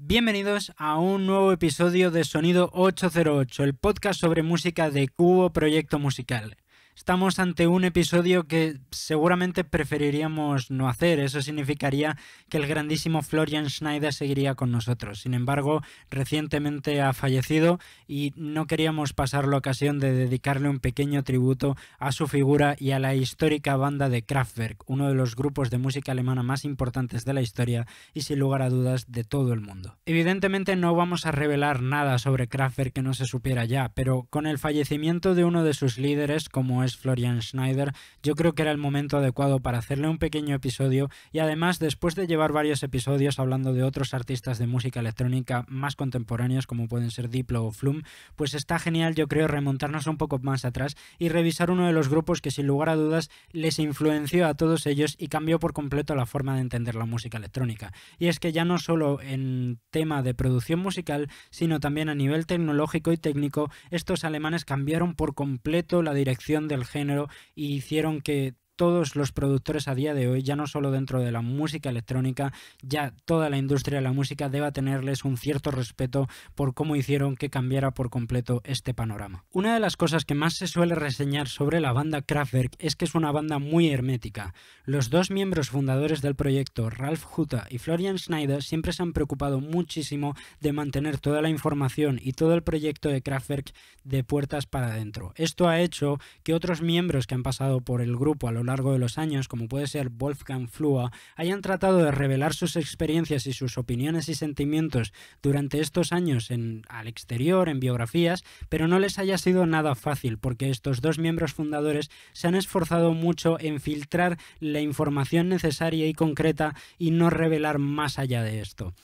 Bienvenidos a un nuevo episodio de Sonido 808, el podcast sobre música de Cubo Proyecto Musical estamos ante un episodio que seguramente preferiríamos no hacer. Eso significaría que el grandísimo Florian Schneider seguiría con nosotros. Sin embargo, recientemente ha fallecido y no queríamos pasar la ocasión de dedicarle un pequeño tributo a su figura y a la histórica banda de Kraftwerk, uno de los grupos de música alemana más importantes de la historia y sin lugar a dudas de todo el mundo. Evidentemente no vamos a revelar nada sobre Kraftwerk que no se supiera ya, pero con el fallecimiento de uno de sus líderes como Florian Schneider, yo creo que era el momento adecuado para hacerle un pequeño episodio y además después de llevar varios episodios hablando de otros artistas de música electrónica más contemporáneos como pueden ser Diplo o Flume, pues está genial yo creo remontarnos un poco más atrás y revisar uno de los grupos que sin lugar a dudas les influenció a todos ellos y cambió por completo la forma de entender la música electrónica. Y es que ya no solo en tema de producción musical, sino también a nivel tecnológico y técnico, estos alemanes cambiaron por completo la dirección de el género y hicieron que todos los productores a día de hoy, ya no solo dentro de la música electrónica, ya toda la industria de la música deba tenerles un cierto respeto por cómo hicieron que cambiara por completo este panorama. Una de las cosas que más se suele reseñar sobre la banda Kraftwerk es que es una banda muy hermética. Los dos miembros fundadores del proyecto, Ralph Hutta y Florian Schneider, siempre se han preocupado muchísimo de mantener toda la información y todo el proyecto de Kraftwerk de puertas para adentro. Esto ha hecho que otros miembros que han pasado por el grupo a lo largo de los años, como puede ser Wolfgang Flua, hayan tratado de revelar sus experiencias y sus opiniones y sentimientos durante estos años en, al exterior, en biografías, pero no les haya sido nada fácil, porque estos dos miembros fundadores se han esforzado mucho en filtrar la información necesaria y concreta y no revelar más allá de esto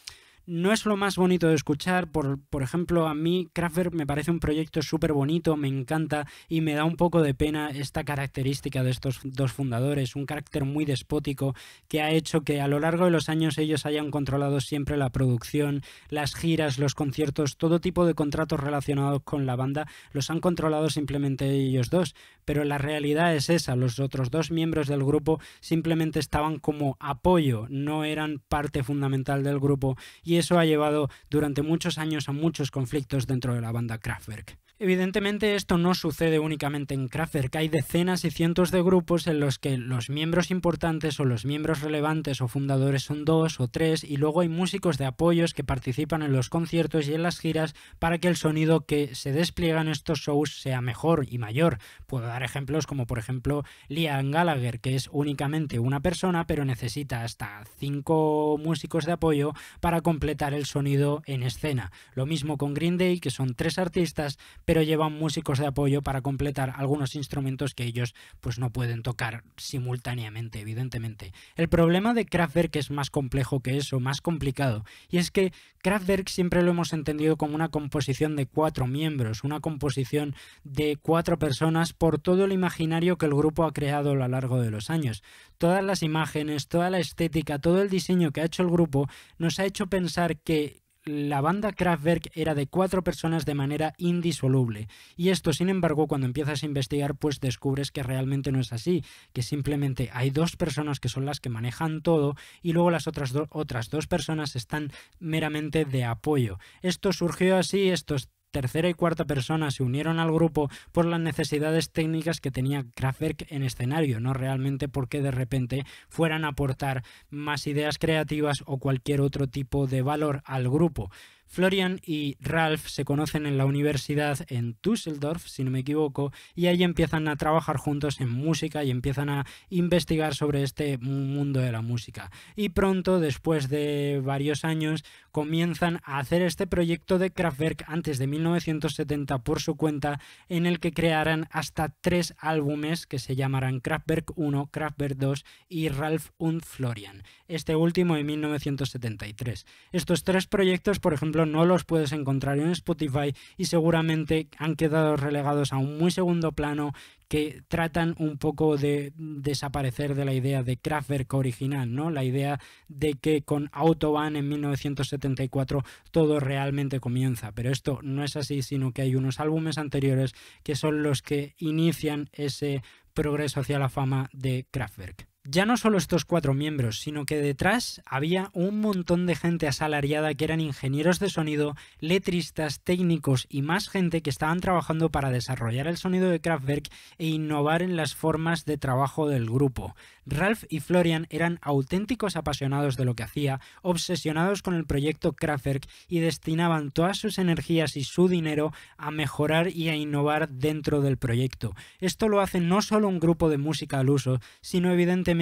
no es lo más bonito de escuchar. Por, por ejemplo, a mí Kraftwerk me parece un proyecto súper bonito, me encanta y me da un poco de pena esta característica de estos dos fundadores, un carácter muy despótico que ha hecho que a lo largo de los años ellos hayan controlado siempre la producción, las giras, los conciertos, todo tipo de contratos relacionados con la banda, los han controlado simplemente ellos dos pero la realidad es esa, los otros dos miembros del grupo simplemente estaban como apoyo, no eran parte fundamental del grupo y eso ha llevado durante muchos años a muchos conflictos dentro de la banda Kraftwerk. Evidentemente esto no sucede únicamente en Kraftwerk, hay decenas y cientos de grupos en los que los miembros importantes o los miembros relevantes o fundadores son dos o tres y luego hay músicos de apoyos que participan en los conciertos y en las giras para que el sonido que se despliega en estos shows sea mejor y mayor. Puedo dar ejemplos como por ejemplo Liam Gallagher, que es únicamente una persona pero necesita hasta cinco músicos de apoyo para completar el sonido en escena. Lo mismo con Green Day, que son tres artistas, pero pero llevan músicos de apoyo para completar algunos instrumentos que ellos pues no pueden tocar simultáneamente, evidentemente. El problema de Kraftwerk es más complejo que eso, más complicado, y es que Kraftwerk siempre lo hemos entendido como una composición de cuatro miembros, una composición de cuatro personas por todo el imaginario que el grupo ha creado a lo largo de los años. Todas las imágenes, toda la estética, todo el diseño que ha hecho el grupo nos ha hecho pensar que la banda Kraftwerk era de cuatro personas de manera indisoluble. Y esto, sin embargo, cuando empiezas a investigar, pues descubres que realmente no es así, que simplemente hay dos personas que son las que manejan todo y luego las otras, otras dos personas están meramente de apoyo. Esto surgió así, esto tercera y cuarta persona se unieron al grupo por las necesidades técnicas que tenía Kraftwerk en escenario, no realmente porque de repente fueran a aportar más ideas creativas o cualquier otro tipo de valor al grupo. Florian y Ralph se conocen en la universidad en Düsseldorf, si no me equivoco, y ahí empiezan a trabajar juntos en música y empiezan a investigar sobre este mundo de la música. Y pronto, después de varios años, comienzan a hacer este proyecto de Kraftwerk antes de 1970 por su cuenta, en el que crearán hasta tres álbumes que se llamarán Kraftwerk 1, Kraftwerk 2 y Ralph und Florian, este último en 1973. Estos tres proyectos, por ejemplo, no los puedes encontrar en Spotify y seguramente han quedado relegados a un muy segundo plano que tratan un poco de desaparecer de la idea de Kraftwerk original, ¿no? La idea de que con Autobahn en 1974 todo realmente comienza, pero esto no es así, sino que hay unos álbumes anteriores que son los que inician ese progreso hacia la fama de Kraftwerk ya no solo estos cuatro miembros, sino que detrás había un montón de gente asalariada que eran ingenieros de sonido, letristas, técnicos y más gente que estaban trabajando para desarrollar el sonido de Kraftwerk e innovar en las formas de trabajo del grupo. Ralph y Florian eran auténticos apasionados de lo que hacía, obsesionados con el proyecto Kraftwerk y destinaban todas sus energías y su dinero a mejorar y a innovar dentro del proyecto. Esto lo hace no solo un grupo de música al uso, sino evidentemente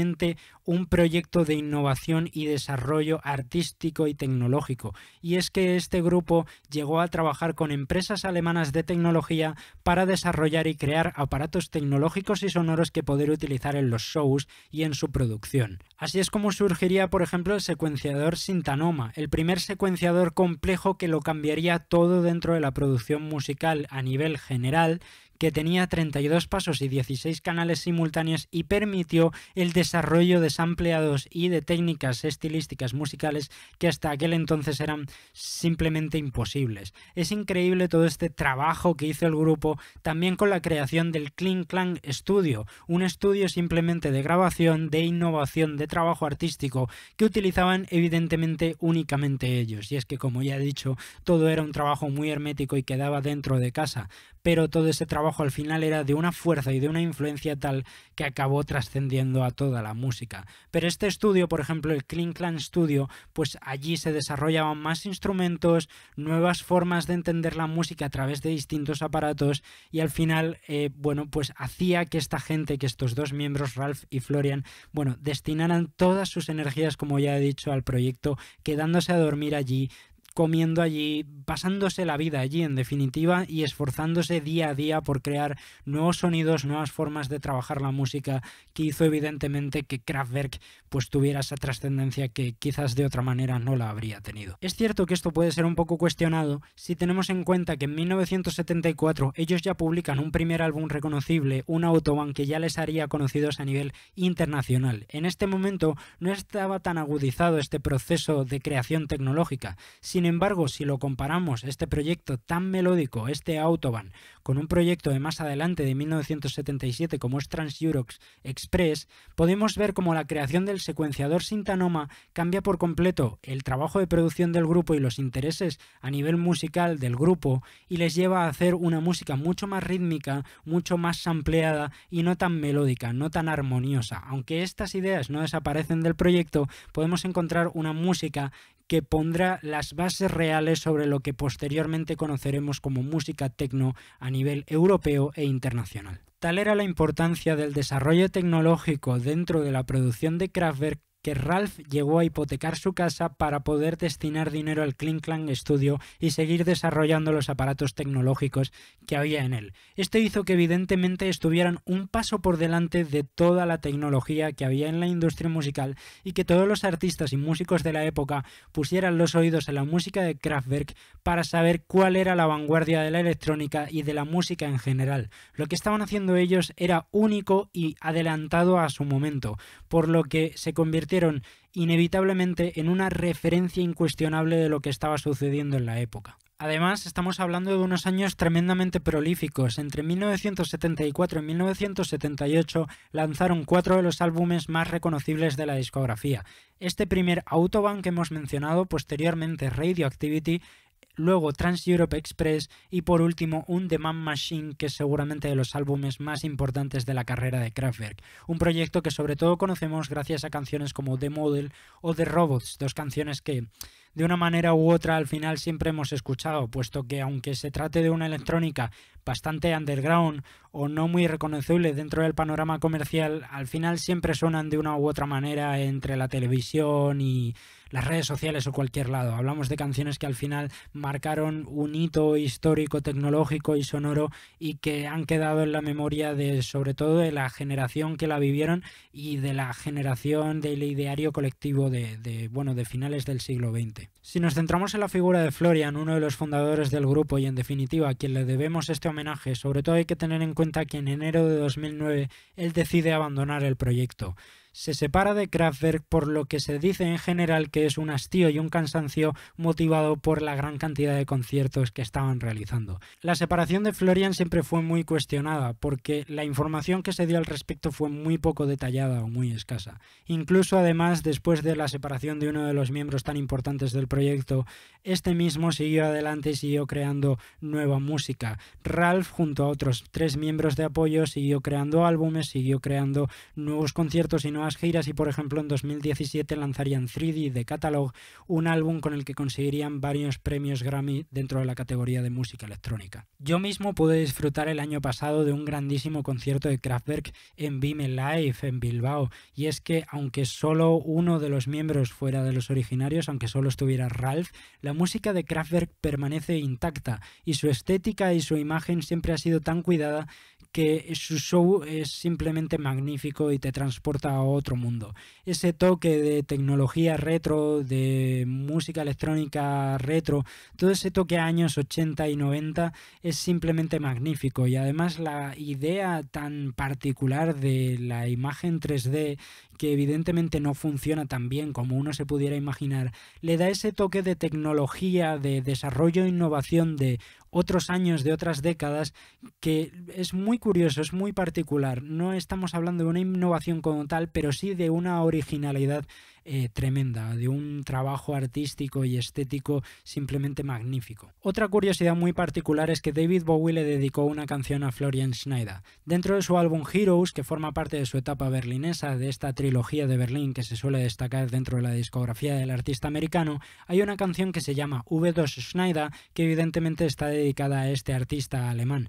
un proyecto de innovación y desarrollo artístico y tecnológico, y es que este grupo llegó a trabajar con empresas alemanas de tecnología para desarrollar y crear aparatos tecnológicos y sonoros que poder utilizar en los shows y en su producción. Así es como surgiría, por ejemplo, el secuenciador Sintanoma, el primer secuenciador complejo que lo cambiaría todo dentro de la producción musical a nivel general que tenía 32 pasos y 16 canales simultáneos y permitió el desarrollo de sampleados y de técnicas estilísticas musicales que hasta aquel entonces eran simplemente imposibles. Es increíble todo este trabajo que hizo el grupo, también con la creación del Kling Clang Studio, un estudio simplemente de grabación, de innovación, de trabajo artístico, que utilizaban evidentemente únicamente ellos. Y es que, como ya he dicho, todo era un trabajo muy hermético y quedaba dentro de casa pero todo ese trabajo al final era de una fuerza y de una influencia tal que acabó trascendiendo a toda la música. Pero este estudio, por ejemplo, el Kling Clan Studio, pues allí se desarrollaban más instrumentos, nuevas formas de entender la música a través de distintos aparatos y al final, eh, bueno, pues hacía que esta gente, que estos dos miembros, Ralph y Florian, bueno, destinaran todas sus energías, como ya he dicho, al proyecto, quedándose a dormir allí comiendo allí, pasándose la vida allí en definitiva y esforzándose día a día por crear nuevos sonidos, nuevas formas de trabajar la música que hizo evidentemente que Kraftwerk pues tuviera esa trascendencia que quizás de otra manera no la habría tenido. Es cierto que esto puede ser un poco cuestionado si tenemos en cuenta que en 1974 ellos ya publican un primer álbum reconocible, un Autobahn que ya les haría conocidos a nivel internacional. En este momento no estaba tan agudizado este proceso de creación tecnológica, si sin embargo, si lo comparamos, este proyecto tan melódico, este Autobahn, con un proyecto de más adelante de 1977 como es Trans-Eurox Express, podemos ver cómo la creación del secuenciador Sintanoma cambia por completo el trabajo de producción del grupo y los intereses a nivel musical del grupo y les lleva a hacer una música mucho más rítmica, mucho más ampliada y no tan melódica, no tan armoniosa. Aunque estas ideas no desaparecen del proyecto, podemos encontrar una música que pondrá las bases reales sobre lo que posteriormente conoceremos como música tecno a nivel europeo e internacional. Tal era la importancia del desarrollo tecnológico dentro de la producción de Kraftwerk que Ralph llegó a hipotecar su casa para poder destinar dinero al Klingklang Studio y seguir desarrollando los aparatos tecnológicos que había en él. Esto hizo que evidentemente estuvieran un paso por delante de toda la tecnología que había en la industria musical y que todos los artistas y músicos de la época pusieran los oídos en la música de Kraftwerk para saber cuál era la vanguardia de la electrónica y de la música en general. Lo que estaban haciendo ellos era único y adelantado a su momento, por lo que se convirtió inevitablemente en una referencia incuestionable de lo que estaba sucediendo en la época. Además, estamos hablando de unos años tremendamente prolíficos. Entre 1974 y 1978 lanzaron cuatro de los álbumes más reconocibles de la discografía. Este primer Autobahn que hemos mencionado, posteriormente Radioactivity, luego Trans Europe Express y por último un Demand Machine, que es seguramente de los álbumes más importantes de la carrera de Kraftwerk. Un proyecto que sobre todo conocemos gracias a canciones como The Model o The Robots, dos canciones que de una manera u otra al final siempre hemos escuchado, puesto que aunque se trate de una electrónica bastante underground o no muy reconocible dentro del panorama comercial, al final siempre suenan de una u otra manera entre la televisión y las redes sociales o cualquier lado. Hablamos de canciones que al final marcaron un hito histórico, tecnológico y sonoro y que han quedado en la memoria de sobre todo de la generación que la vivieron y de la generación del ideario colectivo de, bueno de finales del siglo XX. Si nos centramos en la figura de Florian, uno de los fundadores del grupo y en definitiva a quien le debemos este homenaje, sobre todo hay que tener en cuenta que en enero de 2009 él decide abandonar el proyecto. Se separa de Kraftwerk por lo que se dice en general que es un hastío y un cansancio motivado por la gran cantidad de conciertos que estaban realizando. La separación de Florian siempre fue muy cuestionada porque la información que se dio al respecto fue muy poco detallada o muy escasa. Incluso además después de la separación de uno de los miembros tan importantes del proyecto, este mismo siguió adelante y siguió creando nueva música. Ralph junto a otros tres miembros de apoyo siguió creando álbumes, siguió creando nuevos conciertos y no giras y, por ejemplo, en 2017 lanzarían 3D de Catalog, un álbum con el que conseguirían varios premios Grammy dentro de la categoría de música electrónica. Yo mismo pude disfrutar el año pasado de un grandísimo concierto de Kraftwerk en Vime Live en Bilbao, y es que aunque solo uno de los miembros fuera de los originarios, aunque solo estuviera Ralph, la música de Kraftwerk permanece intacta y su estética y su imagen siempre ha sido tan cuidada que su show es simplemente magnífico y te transporta a otro mundo. Ese toque de tecnología retro, de música electrónica retro, todo ese toque a años 80 y 90 es simplemente magnífico y además la idea tan particular de la imagen 3D que evidentemente no funciona tan bien como uno se pudiera imaginar, le da ese toque de tecnología, de desarrollo e innovación de otros años de otras décadas, que es muy curioso, es muy particular. No estamos hablando de una innovación como tal, pero sí de una originalidad eh, tremenda, de un trabajo artístico y estético simplemente magnífico. Otra curiosidad muy particular es que David Bowie le dedicó una canción a Florian Schneider. Dentro de su álbum Heroes, que forma parte de su etapa berlinesa, de esta trilogía de Berlín que se suele destacar dentro de la discografía del artista americano, hay una canción que se llama V2 Schneider, que evidentemente está dedicada a este artista alemán.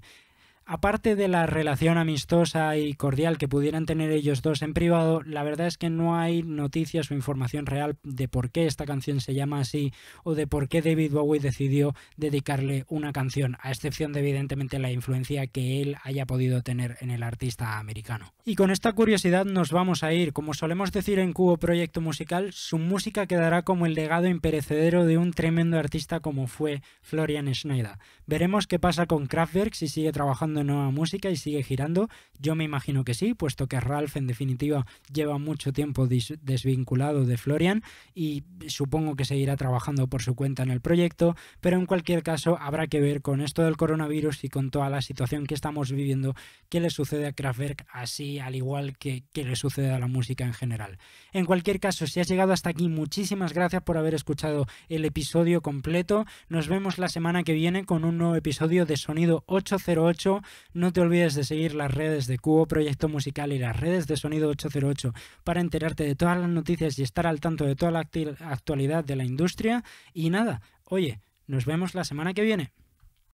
Aparte de la relación amistosa y cordial que pudieran tener ellos dos en privado, la verdad es que no hay noticias o información real de por qué esta canción se llama así o de por qué David Bowie decidió dedicarle una canción, a excepción de evidentemente la influencia que él haya podido tener en el artista americano. Y con esta curiosidad nos vamos a ir. Como solemos decir en Cubo Proyecto Musical, su música quedará como el legado imperecedero de un tremendo artista como fue Florian Schneider. Veremos qué pasa con Kraftwerk si sigue trabajando nueva música y sigue girando? Yo me imagino que sí, puesto que Ralph en definitiva lleva mucho tiempo desvinculado de Florian y supongo que seguirá trabajando por su cuenta en el proyecto, pero en cualquier caso habrá que ver con esto del coronavirus y con toda la situación que estamos viviendo, qué le sucede a Kraftwerk así al igual que, que le sucede a la música en general. En cualquier caso, si has llegado hasta aquí, muchísimas gracias por haber escuchado el episodio completo. Nos vemos la semana que viene con un nuevo episodio de Sonido 808 no te olvides de seguir las redes de Cubo Proyecto Musical y las redes de Sonido 808 para enterarte de todas las noticias y estar al tanto de toda la actualidad de la industria. Y nada, oye, nos vemos la semana que viene.